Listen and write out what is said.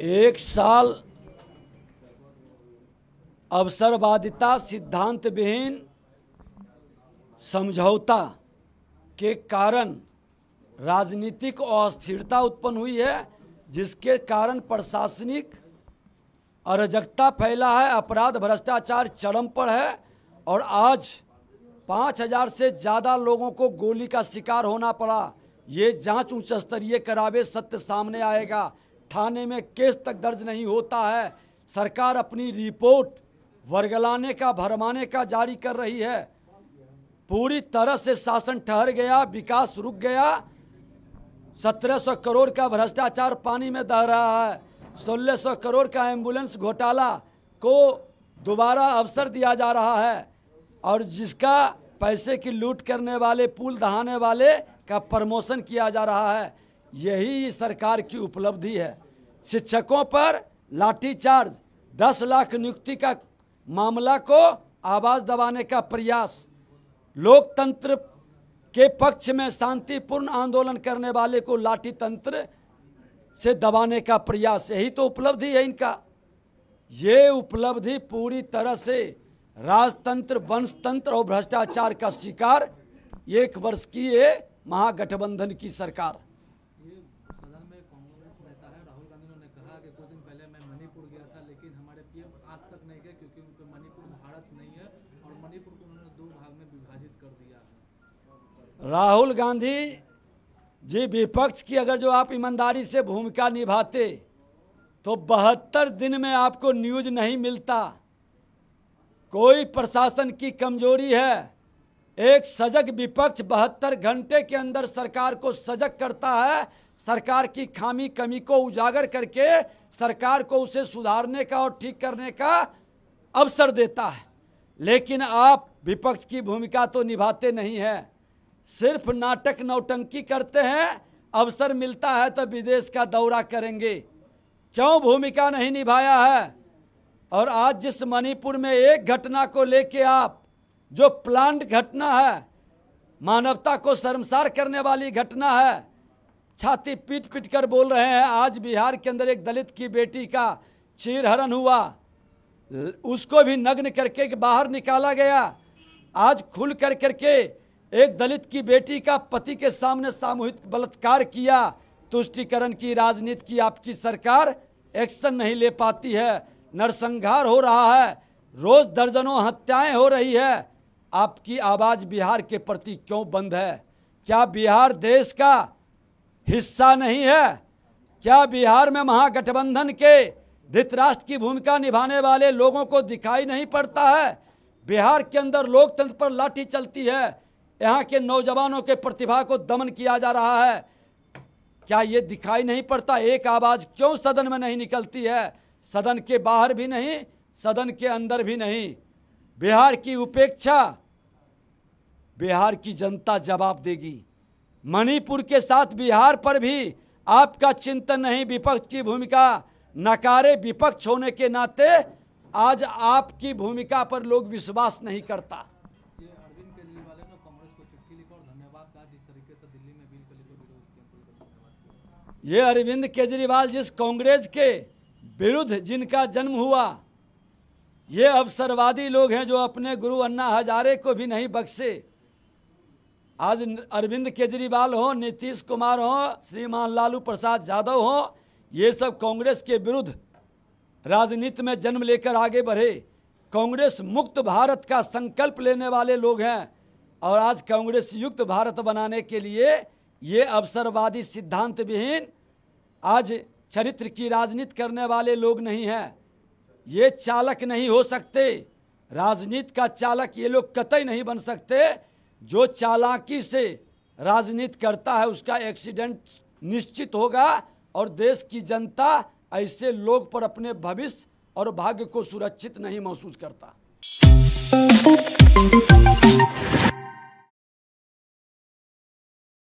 एक साल अवसरवादिता सिद्धांत विहीन समझौता के कारण राजनीतिक अस्थिरता उत्पन्न हुई है जिसके कारण प्रशासनिक अराजकता फैला है अपराध भ्रष्टाचार चरम पर है और आज पाँच हजार से ज़्यादा लोगों को गोली का शिकार होना पड़ा ये जांच उच्च स्तरीय करावे सत्य सामने आएगा थाने में केस तक दर्ज नहीं होता है सरकार अपनी रिपोर्ट वर्गलाने का भरमाने का जारी कर रही है पूरी तरह से शासन ठहर गया विकास रुक गया सत्रह सौ करोड़ का भ्रष्टाचार पानी में दह रहा है सोलह सौ करोड़ का एम्बुलेंस घोटाला को दोबारा अवसर दिया जा रहा है और जिसका पैसे की लूट करने वाले पुल दहाने वाले का प्रमोशन किया जा रहा है यही सरकार की उपलब्धि है शिक्षकों पर लाठीचार्ज दस लाख नियुक्ति का मामला को आवाज़ दबाने का प्रयास लोकतंत्र के पक्ष में शांतिपूर्ण आंदोलन करने वाले को लाठी तंत्र से दबाने का प्रयास यही तो उपलब्धि है इनका ये उपलब्धि पूरी तरह से राजतंत्र वंशतंत्र और भ्रष्टाचार का शिकार एक वर्ष की ये महागठबंधन की सरकार सदन में कांग्रेस नेता है राहुल गांधी ने कहा कि कुछ दिन पहले मैं मणिपुर गया था लेकिन हमारे पीएम आज तक नहीं गए क्योंकि उनके मणिपुर भारत नहीं है और मणिपुर को उन्होंने दो भाग में विभाजित कर दिया है राहुल गांधी जी विपक्ष की अगर जो आप ईमानदारी से भूमिका निभाते तो बहत्तर दिन में आपको न्यूज नहीं मिलता कोई प्रशासन की कमजोरी है एक सजग विपक्ष बहत्तर घंटे के अंदर सरकार को सजग करता है सरकार की खामी कमी को उजागर करके सरकार को उसे सुधारने का और ठीक करने का अवसर देता है लेकिन आप विपक्ष की भूमिका तो निभाते नहीं हैं सिर्फ नाटक नौटंकी करते हैं अवसर मिलता है तो विदेश का दौरा करेंगे क्यों भूमिका नहीं निभाया है और आज जिस मणिपुर में एक घटना को लेके आप जो प्लांट घटना है मानवता को शर्मसार करने वाली घटना है छाती पीट पीट कर बोल रहे हैं आज बिहार के अंदर एक दलित की बेटी का चीरहरण हुआ उसको भी नग्न करके बाहर निकाला गया आज खुल कर करके एक दलित की बेटी का पति के सामने सामूहिक बलात्कार किया तुष्टिकरण की राजनीति की आपकी सरकार एक्शन नहीं ले पाती है नरसंहार हो रहा है रोज दर्जनों हत्याएं हो रही है आपकी आवाज़ बिहार के प्रति क्यों बंद है क्या बिहार देश का हिस्सा नहीं है क्या बिहार में महागठबंधन के धृतराष्ट्र की भूमिका निभाने वाले लोगों को दिखाई नहीं पड़ता है बिहार के अंदर लोकतंत्र पर लाठी चलती है यहाँ के नौजवानों के प्रतिभा को दमन किया जा रहा है क्या ये दिखाई नहीं पड़ता एक आवाज़ क्यों सदन में नहीं निकलती है सदन के बाहर भी नहीं सदन के अंदर भी नहीं बिहार की उपेक्षा बिहार की जनता जवाब देगी मणिपुर के साथ बिहार पर भी आपका चिंतन नहीं विपक्ष की भूमिका नकारे विपक्ष होने के नाते आज आपकी भूमिका पर लोग विश्वास नहीं करता ये अरविंद केजरीवाल जिस कांग्रेस के विरुद्ध जिनका जन्म हुआ ये अवसरवादी लोग हैं जो अपने गुरु अन्ना हजारे को भी नहीं बख्शे आज अरविंद केजरीवाल हो नीतीश कुमार हो श्रीमान लालू प्रसाद यादव हो ये सब कांग्रेस के विरुद्ध राजनीति में जन्म लेकर आगे बढ़े कांग्रेस मुक्त भारत का संकल्प लेने वाले लोग हैं और आज कांग्रेस युक्त भारत बनाने के लिए ये अवसरवादी सिद्धांत विहीन आज चरित्र की राजनीति करने वाले लोग नहीं हैं ये चालक नहीं हो सकते राजनीति का चालक ये लोग कतई नहीं बन सकते जो चालाकी से राजनीति करता है उसका एक्सीडेंट निश्चित होगा और देश की जनता ऐसे लोग पर अपने भविष्य और भाग्य को सुरक्षित नहीं महसूस करता